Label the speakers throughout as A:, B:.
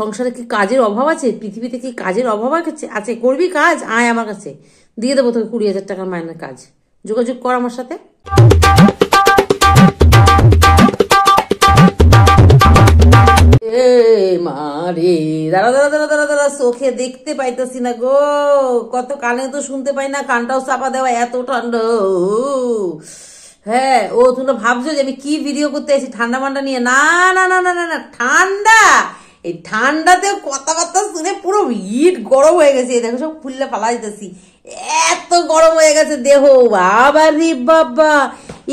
A: সংসারে কি কাজের অভাব আছে পৃথিবীতে কি কাজের অভাব আছে আছে করবি কাজ আয় আমার কাছে দিয়ে দেবো তোকে কুড়ি হাজার টাকার মাইনের কাজ যোগাযোগ কর আমার সাথে মারে দাঁড়া দাঁড়া দাঁড়া দাঁড়া দাঁড়া চোখে দেখতে পাইতেছি না গো কত কানে তো শুনতে পাই না কানটাও চাপা দেওয়া এত ঠান্ডা হ্যাঁ ও তোমরা ভাবছো যে আমি কি ভিডিও করতে আছি ঠান্ডা মান্ডা নিয়ে না না না না না ঠান্ডা এই ঠান্ডাতে কথাবার্তা শুনে পুরো হিট গরম হয়ে গেছে দেখো সব ফুললে পালা যেতেছি এত গরম হয়ে গেছে দেহ বাবা রে বাবা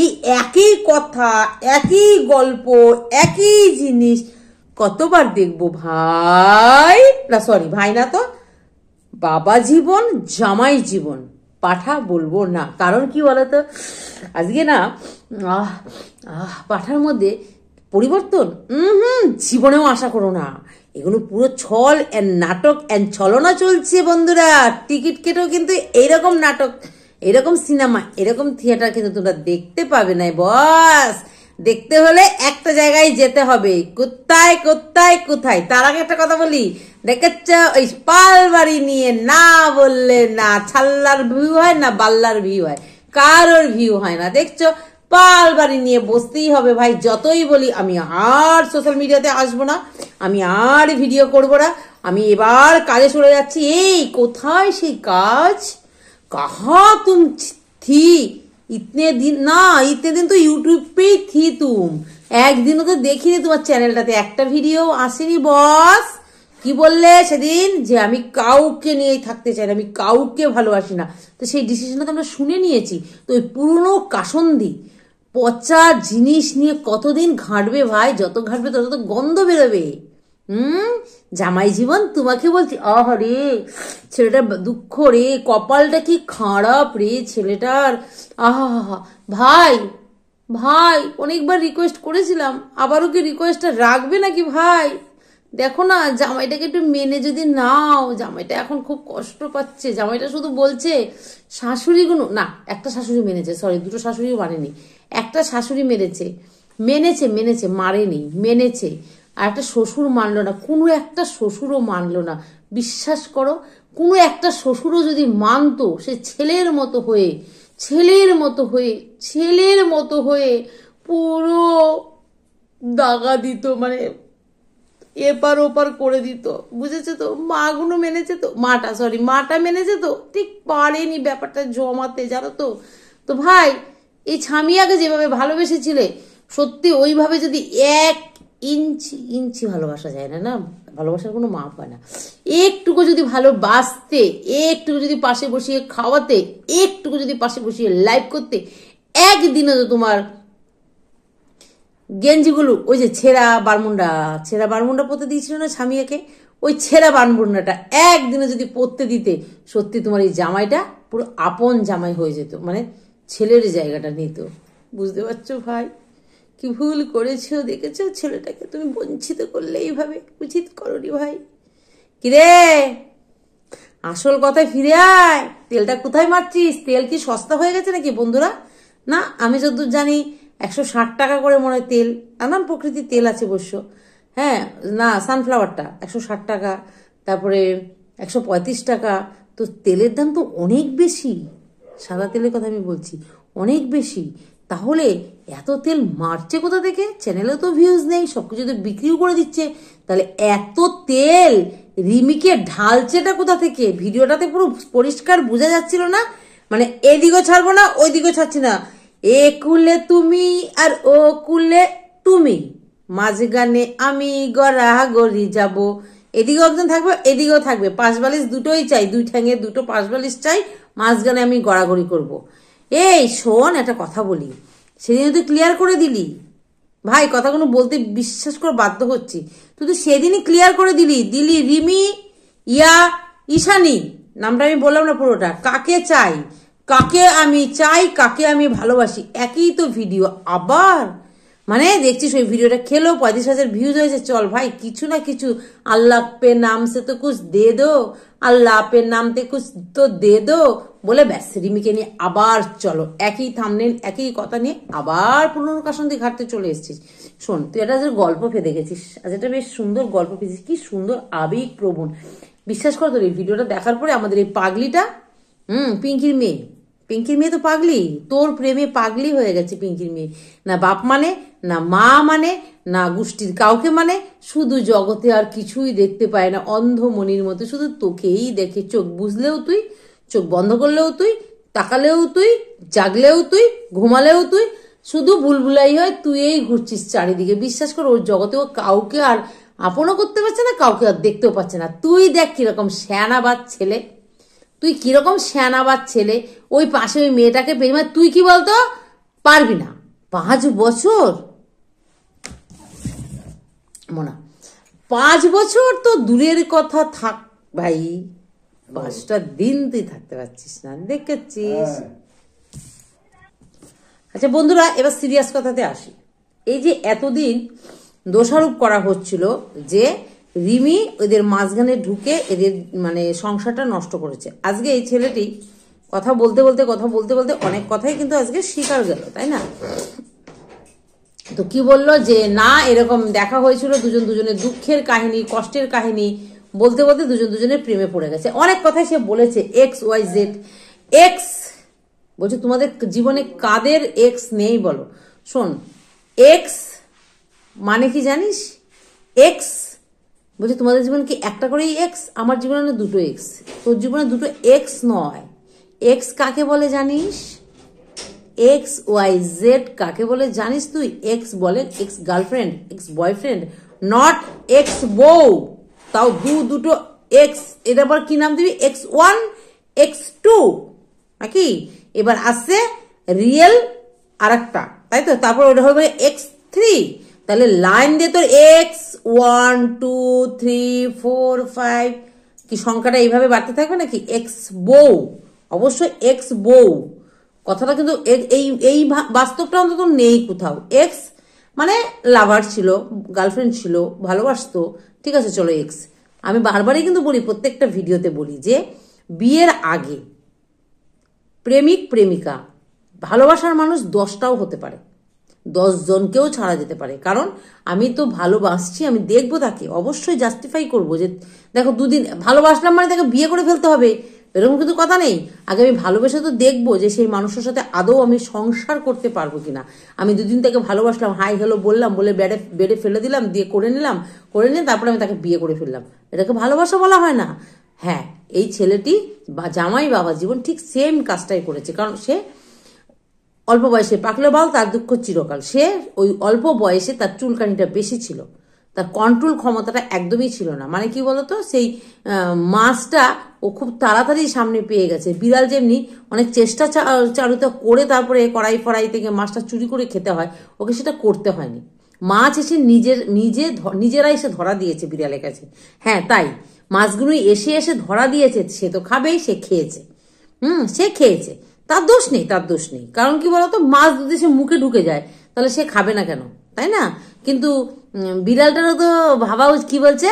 A: এই একই কথা একই গল্প একই জিনিস কতবার দেখবো ভাই না সরি ভাই না তো বাবা জীবন জামাই জীবন পাঠা বলবো না কারণ কি বলতো আজকে না আহ আহ পাঠার মধ্যে পরিবর্তন হুম জীবনেও আশা করো না এগুলো পুরো ছল অ্যান্ড নাটক অ্যান্ড ছলনা চলছে বন্ধুরা টিকিট কেটেও কিন্তু এইরকম নাটক এরকম সিনেমা এরকম থিয়েটার কিন্তু তোমরা দেখতে পাবে না বস দেখতে হলে একটা জায়গায় যেতে হবে কোথায় কোথায় কোথায় তার আগে একটা কথা বলি দেখেছ ওই পালবাড়ি নিয়ে না বললে না ছাল্লার ভিউ হয় না বাল্লার ভিউ হয় কারোর ভিউ হয় না দেখছো পাল বাড়ি নিয়ে বসতেই হবে ভাই যতই বলি আমি আর সোশ্যাল মিডিয়াতে আসবো না আমি আর ভিডিও করব না আমি এবার কাজে চলে যাচ্ছি এই কোথায় সেই কাজ কাহা তুম থি ইতনে দিন না ইতনে দিন তো ইউটিউবেই থি তুম একদিনও তো দেখিনি তোমার চ্যানেলটাতে একটা ভিডিও আসেনি বস কি বললে সেদিন যে আমি কাউকে নিয়েই থাকতে চাই না আমি কাউকে ভালোবাসি না তো সেই ডিসিশনটা তো আমরা শুনে নিয়েছি তো ওই পুরনো কাসন্দি পচা জিনিস নিয়ে কতদিন ঘাঁটবে ভাই যত ঘাঁটবে তত তো গন্ধ বেরোবে হুম জামাই জীবন তোমাকে বলছি আহরে ছেলেটা দুঃখ রে কপালটা কি খারাপ রে ছেলেটার আহা ভাই ভাই অনেকবার রিকোয়েস্ট করেছিলাম আবারও কি রিকোয়েস্টটা রাখবে নাকি ভাই দেখো না জামাইটাকে একটু মেনে যদি নাও জামাইটা এখন খুব কষ্ট পাচ্ছে জামাইটা শুধু বলছে শাশুড়িগুলো না একটা শাশুড়ি মেনেছে সরি দুটো শাশুড়িও মানেনি একটা শাশুড়ি মেরেছে মেনেছে মেনেছে মারেনি মেনেছে আর একটা শ্বশুর মানলো না কোনো একটা শ্বশুরও মানলো না বিশ্বাস করো কোনো একটা শ্বশুরও যদি মানতো সে ছেলের মতো হয়ে ছেলের মতো হয়ে ছেলের মতো হয়ে পুরো দাগা দিত মানে এপার ওপার করে দিত বুঝেছে তো মাগুনো মেনেছে তো মাটা সরি মাটা মেনেছে তো ঠিক পারেনি ব্যাপারটা জমাতে জানো তো তো ভাই এই ছামিয়াকে যেভাবে ভালোবেসেছিলে সত্যি ওইভাবে যদি এক ইঞ্চি ইঞ্চি ভালোবাসা যায় না না ভালোবাসার কোনো মাপ হয় না একটুকু যদি ভালোবাসতে একটুকু যদি পাশে বসিয়ে খাওয়াতে একটুকু যদি পাশে বসিয়ে লাইভ করতে একদিনও তো তোমার গেঞ্জিগুলো ওই যে ছেঁড়া বারমুন্ডা ছেঁড়া বারমুন্ডা পরতে দিয়েছিল না স্বামীকে ওই ছেঁড়া বারমুন্ডাটা একদিনে যদি পরতে দিতে সত্যি তোমার এই জামাইটা পুরো আপন জামাই হয়ে যেত মানে ছেলের জায়গাটা নিত বুঝতে পারছো ভাই কি ভুল করেছো দেখেছো ছেলেটাকে তুমি বঞ্চিত করলে এইভাবে উচিত করি ভাই কিরে আসল কথায় ফিরে আয় তেলটা কোথায় মারছিস তেল কি সস্তা হয়ে গেছে নাকি বন্ধুরা না আমি যদ্দূর জানি একশো ষাট টাকা করে মনে তেল নানান প্রকৃতির তেল আছে অবশ্য হ্যাঁ না সানফ্লাওয়ারটা একশো ষাট টাকা তারপরে একশো পঁয়ত্রিশ টাকা তো তেলের দাম তো অনেক বেশি সাদা তেলের কথা আমি বলছি অনেক বেশি তাহলে এত তেল মারছে কোথা থেকে চ্যানেলে তো ভিউজ নেই সব কিছু তো বিক্রিও করে দিচ্ছে তাহলে এত তেল রিমিকে ঢালছেটা কোথা থেকে ভিডিওটাতে পুরো পরিষ্কার বোঝা যাচ্ছিল না মানে এদিকেও ছাড়বো না ওইদিকেও ছাড়ছি না এ কুলে তুমি আর ও কুলে তুমি মাঝগানে আমি গড়ি যাব এদিকেও একজন থাকবে এদিকেও থাকবে পাশ বালিশ দুটোই চাই দুই ঠ্যাঙে দুটো পাশ বালিশ চাই মাঝগানে আমি গড়াগড়ি করব। এই শোন একটা কথা বলি সেদিন তুই ক্লিয়ার করে দিলি ভাই কথাগুলো বলতে বিশ্বাস করে বাধ্য হচ্ছি তুই তো সেদিনই ক্লিয়ার করে দিলি দিলি রিমি ইয়া ইশানি নামটা আমি বললাম না পুরোটা কাকে চাই কাকে আমি চাই কাকে আমি ভালোবাসি একই তো ভিডিও আবার মানে দেখছিস ওই ভিডিওটা খেলো পঁয়ত্রিশ হাজার ভিউজ হয়েছে চল ভাই কিছু না কিছু আল্লাহ পে নাম সে তো কুছ দে দো আল্লাহ পে নাম তে কুছ তো দে দো বলে ব্যাস রিমিকে নিয়ে আবার চলো একই থামনেন একই কথা নিয়ে আবার পুনর্বাসন্তি ঘাটতে চলে এসেছিস শোন তুই একটা গল্প ফেঁদে গেছিস আজ এটা বেশ সুন্দর গল্প ফেঁদেছিস কি সুন্দর আবেগ প্রবণ বিশ্বাস করো তোর এই ভিডিওটা দেখার পরে আমাদের এই পাগলিটা হুম পিঙ্কির মেয়ে পিঙ্কির মেয়ে তো পাগলি তোর প্রেমে পাগলি হয়ে গেছে পিঙ্কির মেয়ে না বাপ মানে না মা মানে না গোষ্ঠীর কাউকে মানে শুধু জগতে আর কিছুই দেখতে পায় না অন্ধ মনির মতো শুধু তোকেই দেখে চোখ বুঝলেও তুই চোখ বন্ধ করলেও তুই তাকালেও তুই জাগলেও তুই ঘুমালেও তুই শুধু ভুলভুলাই হয় তুই এই ঘুরছিস চারিদিকে বিশ্বাস কর ওর জগতেও কাউকে আর আপনও করতে পারছে না কাউকে আর দেখতেও পাচ্ছে না তুই দেখ কিরকম শ্যানা ছেলে তুই কীরকম শ্যানাবার ছেলে ওই পাশে ওই মেয়েটাকে মানে তুই কি বলতো পারবি না পাঁচ বছর মোনা পাঁচ বছর তো দূরের কথা থাক ভাই পাঁচটা দিন তুই থাকতে পারছিস না দেখেছিস হ্যাঁ। আচ্ছা বন্ধুরা এবার সিরিয়াস কথাতে আসি এই যে এতদিন দোষারোপ করা হচ্ছিল যে রিমি এদের মাঝখানে ঢুকে এদের মানে সংসারটা নষ্ট করেছে আজকে এই ছেলেটি কথা বলতে বলতে কথা বলতে বলতে অনেক কথাই কিন্তু আজকে শিকার গেল তাই না তো কি বলল যে না এরকম দেখা হয়েছিল দুজন দুজনের দুঃখের কাহিনী কষ্টের কাহিনী বলতে বলতে দুজন দুজনের প্রেমে পড়ে গেছে অনেক কথাই সে বলেছে এক্স ওয়াই জেড এক্স বলছে তোমাদের জীবনে কাদের এক্স নেই বলো শোন এক্স মানে কি জানিস এক্স বলছে তোমাদের জীবনে কি একটা করেই এক্স আমার জীবনে দুটো এক্স তোর জীবনে দুটো এক্স নয় এক্স কাকে বলে জানিস এক্স ওয়াই জেড কাকে বলে জানিস তুই এক্স বলে ex girlfriend ex boyfriend not ex বউ তাও দু দুটো এক্স এটা আবার কি নাম দিবি এক্স ওয়ান এক্স টু নাকি এবার আসছে রিয়েল আর একটা তাই তো তারপর ওটা হবে এক্স থ্রি তাহলে লাইন দিয়ে তোর X one two three four five কি সংখ্যাটা এইভাবে বাড়তে থাকবে নাকি এক্স বউ অবশ্যই এক্স বউ কথাটা কিন্তু এই এই বাস্তবটা অন্তত নেই কোথাও এক্স মানে লাভার ছিল গার্লফ্রেন্ড ছিল ভালোবাসতো ঠিক আছে চলো এক্স আমি বারবারই কিন্তু বলি প্রত্যেকটা ভিডিওতে বলি যে বিয়ের আগে প্রেমিক প্রেমিকা ভালোবাসার মানুষ দশটাও হতে পারে জনকেও ছাড়া যেতে পারে কারণ আমি তো ভালোবাসছি আমি দেখবো তাকে অবশ্যই জাস্টিফাই করব যে দেখো দুদিন ভালোবাসলাম মানে তাকে বিয়ে করে ফেলতে হবে এরকম কিন্তু কথা নেই আগে আমি ভালোবেসে তো দেখবো যে সেই মানুষের সাথে আদৌ আমি সংসার করতে পারবো কিনা আমি দুদিন তাকে ভালোবাসলাম হাই হ্যালো বললাম বলে বেড়ে বেড়ে ফেলে দিলাম দিয়ে করে নিলাম করে নিয়ে তারপরে আমি তাকে বিয়ে করে ফেললাম এটাকে ভালোবাসা বলা হয় না হ্যাঁ এই ছেলেটি বা জামাই বাবা জীবন ঠিক সেম কাজটাই করেছে কারণ সে অল্প বয়সে পাকলো বাল তার দুঃখ চিরকাল সে ওই অল্প বয়সে তার চুলকানিটা বেশি ছিল তার কন্ট্রোল ক্ষমতাটা একদমই ছিল না মানে কি বলতো সেই মাছটা ও খুব তাড়াতাড়ি সামনে পেয়ে গেছে বিড়াল যেমনি অনেক চেষ্টা চারুতা করে তারপরে কড়াই ফড়াই থেকে মাছটা চুরি করে খেতে হয় ওকে সেটা করতে হয়নি মাছ এসে নিজের নিজে নিজেরা এসে ধরা দিয়েছে বিড়ালের কাছে হ্যাঁ তাই মাছগুলোই এসে এসে ধরা দিয়েছে সে তো খাবেই সে খেয়েছে হুম সে খেয়েছে তার দোষ নেই তার দোষ নেই কারণ কি বলতো মাছ যদি সে মুখে ঢুকে যায় তাহলে সে খাবে না কেন তাই না কিন্তু বিড়ালটারও তো ভাবা কি বলছে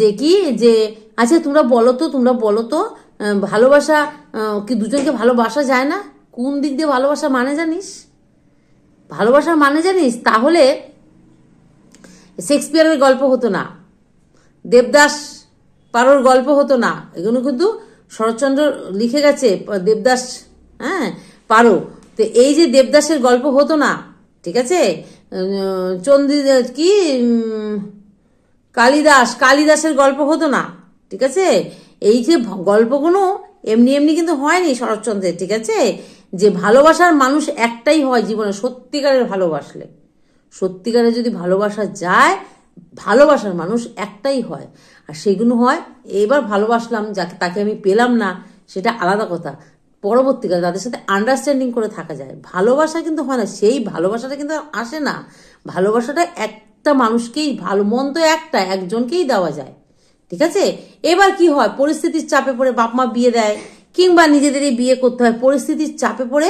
A: যে কি যে আচ্ছা তোমরা বলো তো তোমরা বলো তো ভালোবাসা কি দুজনকে ভালোবাসা যায় না কোন দিক দিয়ে ভালোবাসা মানে জানিস ভালোবাসা মানে জানিস তাহলে শেক্সপিয়ারের গল্প হতো না দেবদাস পারোর গল্প হতো না এগুলো কিন্তু শরৎচন্দ্র লিখে গেছে দেবদাস হ্যাঁ পারো তো এই যে দেবদাসের গল্প হতো না ঠিক আছে চন্দ্রী কি কালিদাস কালিদাসের গল্প হতো না ঠিক আছে এই যে গল্পগুলো এমনি এমনি কিন্তু হয়নি শরৎচন্দ্রের ঠিক আছে যে ভালোবাসার মানুষ একটাই হয় জীবনে সত্যিকারের ভালোবাসলে সত্যিকারে যদি ভালোবাসা যায় ভালোবাসার মানুষ একটাই হয় আর সেগুলো হয় এবার ভালোবাসলাম যাকে তাকে আমি পেলাম না সেটা আলাদা কথা পরবর্তীকালে তাদের সাথে আন্ডারস্ট্যান্ডিং করে থাকা যায় ভালোবাসা কিন্তু হয় না সেই ভালোবাসাটা কিন্তু আসে না ভালোবাসাটা একটা মানুষকেই ভালো মন তো একটা একজনকেই দেওয়া যায় ঠিক আছে এবার কি হয় পরিস্থিতির চাপে পড়ে বাপ মা বিয়ে দেয় কিংবা নিজেদেরই বিয়ে করতে হয় পরিস্থিতির চাপে পড়ে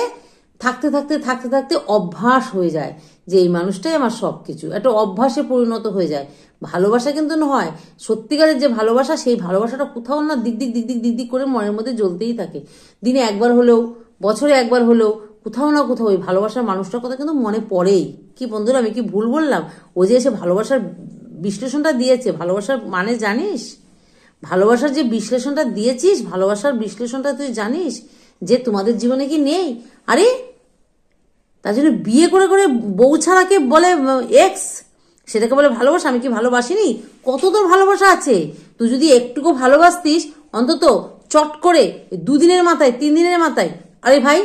A: থাকতে থাকতে থাকতে থাকতে অভ্যাস হয়ে যায় যে এই মানুষটাই আমার সব কিছু একটা অভ্যাসে পরিণত হয়ে যায় ভালোবাসা কিন্তু নয় সত্যিকারের যে ভালোবাসা সেই ভালোবাসাটা কোথাও না দিক দিক দিক দিক দিক দিক করে মনের মধ্যে জ্বলতেই থাকে দিনে একবার হলেও বছরে একবার হলেও কোথাও না কোথাও ওই ভালোবাসার মানুষটার কথা কিন্তু মনে পড়েই কি বন্ধুরা আমি কি ভুল বললাম ও যে এসে ভালোবাসার বিশ্লেষণটা দিয়েছে ভালোবাসার মানে জানিস ভালোবাসার যে বিশ্লেষণটা দিয়েছিস ভালোবাসার বিশ্লেষণটা তুই জানিস যে তোমাদের জীবনে কি নেই আরে তার জন্য বিয়ে করে করে বউ ছাড়াকে বলে এক্স সেটাকে বলে ভালোবাসা আমি কি ভালোবাসিনি কত তোর ভালোবাসা আছে তুই যদি একটুকু ভালোবাসতিস অন্তত চট করে দুদিনের মাথায় তিন দিনের মাথায় আরে ভাই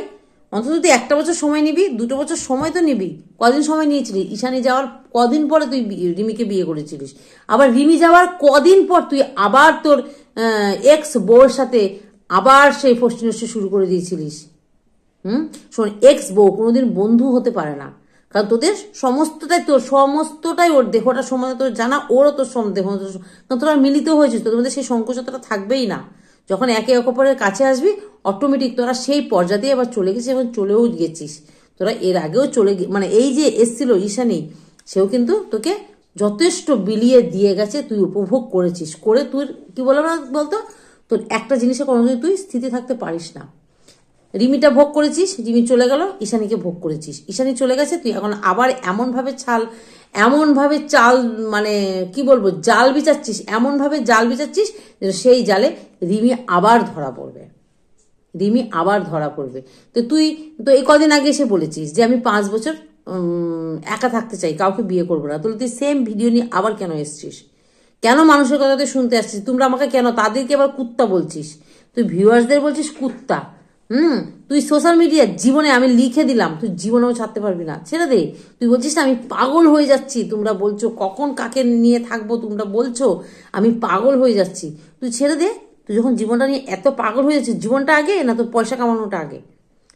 A: অন্তত তুই একটা বছর সময় নিবি দুটো বছর সময় তো নিবি কদিন সময় নিয়েছিলি ঈশানি যাওয়ার কদিন পরে তুই রিমিকে বিয়ে করেছিলিস আবার রিমি যাওয়ার কদিন পর তুই আবার তোর এক্স বউয়ের সাথে আবার সেই ফষ্টি শুরু করে দিয়েছিলিস হুম শোন এক্স বউ কোনোদিন বন্ধু হতে পারে না কারণ তোদের সমস্তটাই তোর সমস্তটাই ওর দেহটা সময় তোর জানা ওরও তোর সন্দেহ কারণ তোরা মিলিত হয়েছিস তোদের মধ্যে সেই সংকোচতাটা থাকবেই না যখন একে অপরের কাছে আসবি অটোমেটিক তোরা সেই দিয়ে আবার চলে গেছিস এবং চলেও গেছিস তোরা এর আগেও চলে মানে এই যে এসছিল ঈশানি সেও কিন্তু তোকে যথেষ্ট বিলিয়ে দিয়ে গেছে তুই উপভোগ করেছিস করে তুই কি বলো না বলতো তোর একটা জিনিসে কোনোদিন তুই স্থিতি থাকতে পারিস না রিমিটা ভোগ করেছিস রিমি চলে গেল ঈশানীকে ভোগ করেছিস ঈশানী চলে গেছে তুই এখন আবার এমনভাবে ছাল এমনভাবে চাল মানে কি বলবো জাল বিচাচ্ছিস এমনভাবে জাল বিচাচ্ছিস যেন সেই জালে রিমি আবার ধরা পড়বে রিমি আবার ধরা পড়বে তো তুই তো এই কদিন আগে এসে বলেছিস যে আমি পাঁচ বছর একা থাকতে চাই কাউকে বিয়ে করবো না তাহলে তুই সেম ভিডিও নিয়ে আবার কেন এসছিস কেন মানুষের কথা তুই শুনতে আসছিস তোমরা আমাকে কেন তাদেরকে আবার কুত্তা বলছিস তুই ভিউয়ার্সদের বলছিস কুত্তা হুম তুই সোশ্যাল মিডিয়া জীবনে আমি লিখে দিলাম তুই জীবনেও ছাড়তে পারবি না ছেড়ে দে তুই বলছিস না আমি পাগল হয়ে যাচ্ছি তোমরা বলছো কখন কাকে নিয়ে থাকবো তোমরা বলছো আমি পাগল হয়ে যাচ্ছি তুই ছেড়ে দে তুই যখন জীবনটা নিয়ে এত পাগল হয়ে যাচ্ছিস জীবনটা আগে না তোর পয়সা কামানোটা আগে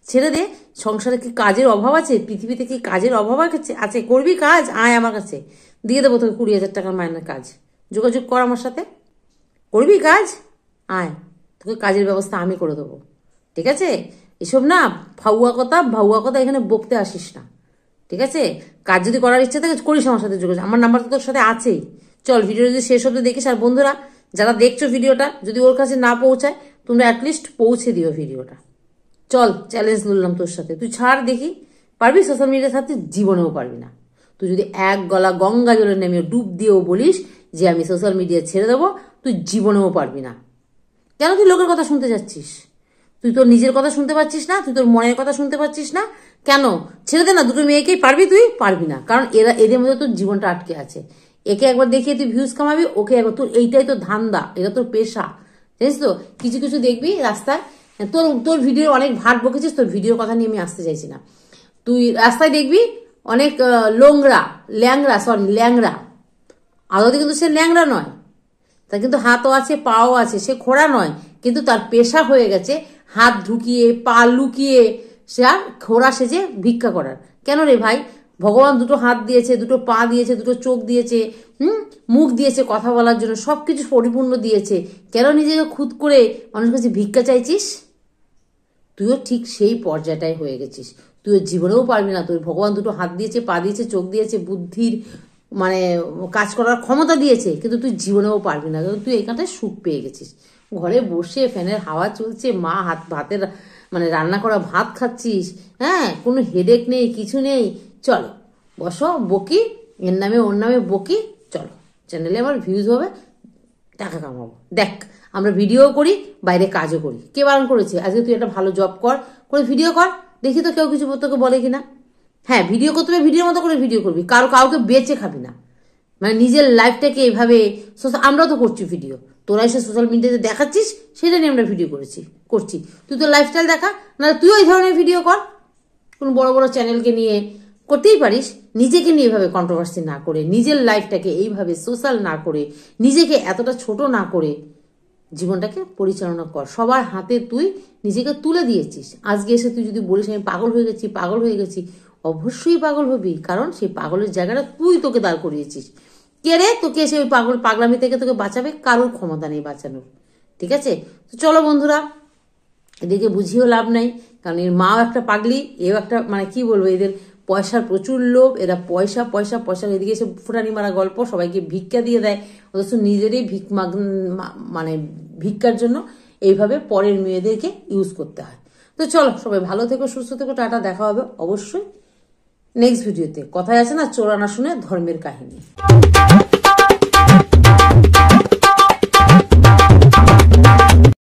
A: ছেড়ে দে সংসারে কি কাজের অভাব আছে পৃথিবীতে কি কাজের অভাব আছে করবি কাজ আয় আমার কাছে দিয়ে দেবো তোকে কুড়ি হাজার টাকার মাইনের কাজ যোগাযোগ কর আমার সাথে করবি কাজ আয় তোকে কাজের ব্যবস্থা আমি করে দেবো ঠিক আছে এসব না ভাউয়া কথা ভাউয়া কথা এখানে বকতে আসিস না ঠিক আছে কাজ যদি করার ইচ্ছা থাকে করিস আমার সাথে যোগাযোগ আমার নাম্বার তো তোর সাথে আছেই চল ভিডিও যদি শেষ হতে দেখিস আর বন্ধুরা যারা দেখছো ভিডিওটা যদি ওর কাছে না পৌঁছায় তোমরা অ্যাটলিস্ট পৌঁছে দিও ভিডিওটা চল চ্যালেঞ্জ লড়লাম তোর সাথে তুই ছাড় দেখি পারবি সোশ্যাল মিডিয়া সাথে জীবনেও পারবি না তুই যদি এক গলা গঙ্গা জলে নেমে ডুব দিয়েও বলিস যে আমি সোশ্যাল মিডিয়া ছেড়ে দেবো তুই জীবনেও পারবি না কেন তুই লোকের কথা শুনতে যাচ্ছিস তুই তোর নিজের কথা শুনতে পাচ্ছিস না তুই তোর মনের কথা শুনতে পাচ্ছিস না কেন ছেড়ে দে না দুটো মেয়েকেই পারবি তুই পারবি না কারণ এরা এদের মধ্যে তোর জীবনটা আটকে আছে একে একবার দেখিয়ে তুই ভিউজ কামাবি ওকে একবার তোর এইটাই তোর ধান্দা এটা তোর পেশা জানিস তো কিছু কিছু দেখবি রাস্তায় হ্যাঁ, তোর তোর ভিডিও অনেক ভাট বকেছিস তোর ভিডিওর কথা নিয়ে আমি আসতে চাইছি না তুই রাস্তায় দেখবি অনেক লোংরা ল্যাংরা সরি ল্যাংরা আদতে কিন্তু সে ল্যাংরা নয় তার কিন্তু হাতও আছে পাও আছে সে খোড়া নয় কিন্তু তার পেশা হয়ে গেছে হাত ঢুকিয়ে পা লুকিয়ে সে আর খোরা সেজে ভিক্ষা করার কেন রে ভাই ভগবান দুটো হাত দিয়েছে দুটো পা দিয়েছে দুটো চোখ দিয়েছে হুম মুখ দিয়েছে কথা বলার জন্য সব কিছু পরিপূর্ণ দিয়েছে কেন নিজেকে খুদ করে মানুষের কাছে ভিক্ষা চাইছিস তুইও ঠিক সেই পর্যায়টায় হয়ে গেছিস তুইও জীবনেও পারবি না তুই ভগবান দুটো হাত দিয়েছে পা দিয়েছে চোখ দিয়েছে বুদ্ধির মানে কাজ করার ক্ষমতা দিয়েছে কিন্তু তুই জীবনেও পারবি না কিন্তু তুই এখানটায় সুখ পেয়ে গেছিস ঘরে বসে ফ্যানের হাওয়া চলছে মা হাত ভাতের মানে রান্না করা ভাত খাচ্ছিস হ্যাঁ কোনো হেডেক নেই কিছু নেই চলো বসো বকি এর নামে ওর নামে বকি চলো চ্যানেলে আমার ভিউজ হবে টাকা কামাবো দেখ আমরা ভিডিও করি বাইরে কাজও করি কে বারণ করেছে আজকে তুই একটা ভালো জব কর করে ভিডিও কর দেখি তো কেউ কিছু তোকে বলে কিনা হ্যাঁ ভিডিও করতে হবে ভিডিওর মতো করে ভিডিও করবি কারো কাউকে বেঁচে খাবি না মানে নিজের লাইফটাকে এভাবে আমরাও তো করছি ভিডিও তোরা এসে সোশ্যাল মিডিয়াতে দেখাচ্ছিস সেটা নিয়ে আমরা ভিডিও করেছি করছি তুই তো লাইফস্টাইল দেখা না তুই ওই ধরনের ভিডিও কর কোনো বড় বড় চ্যানেলকে নিয়ে করতেই পারিস নিজেকে নিয়ে এভাবে কন্ট্রোভার্সি না করে নিজের লাইফটাকে এইভাবে সোশ্যাল না করে নিজেকে এতটা ছোট না করে জীবনটাকে পরিচালনা কর সবার হাতে তুই নিজেকে তুলে দিয়েছিস আজকে এসে তুই যদি বলিস আমি পাগল হয়ে গেছি পাগল হয়ে গেছি অবশ্যই পাগল হবি কারণ সেই পাগলের জায়গাটা তুই তোকে দাঁড় করিয়েছিস কে রে তোকে এসে ওই পাগল পাগলামি থেকে তোকে বাঁচাবে কারোর ক্ষমতা নেই বাঁচানোর ঠিক আছে তো চলো বন্ধুরা এদেরকে বুঝিয়েও লাভ নাই কারণ এর মাও একটা পাগলি এও একটা মানে কি বলবো এদের পয়সার প্রচুর লোভ এরা পয়সা পয়সা পয়সা এদিকে এসে ফুটানি মারা গল্প সবাইকে ভিক্ষা দিয়ে দেয় অথচ নিজেরই ভিক মানে ভিক্ষার জন্য এইভাবে পরের মেয়েদেরকে ইউজ করতে হয় তো চলো সবাই ভালো থেকো সুস্থ থেকো টাটা দেখা হবে অবশ্যই নেক্সট ভিডিওতে কথায় আছে না চোরানা শুনে ধর্মের কাহিনী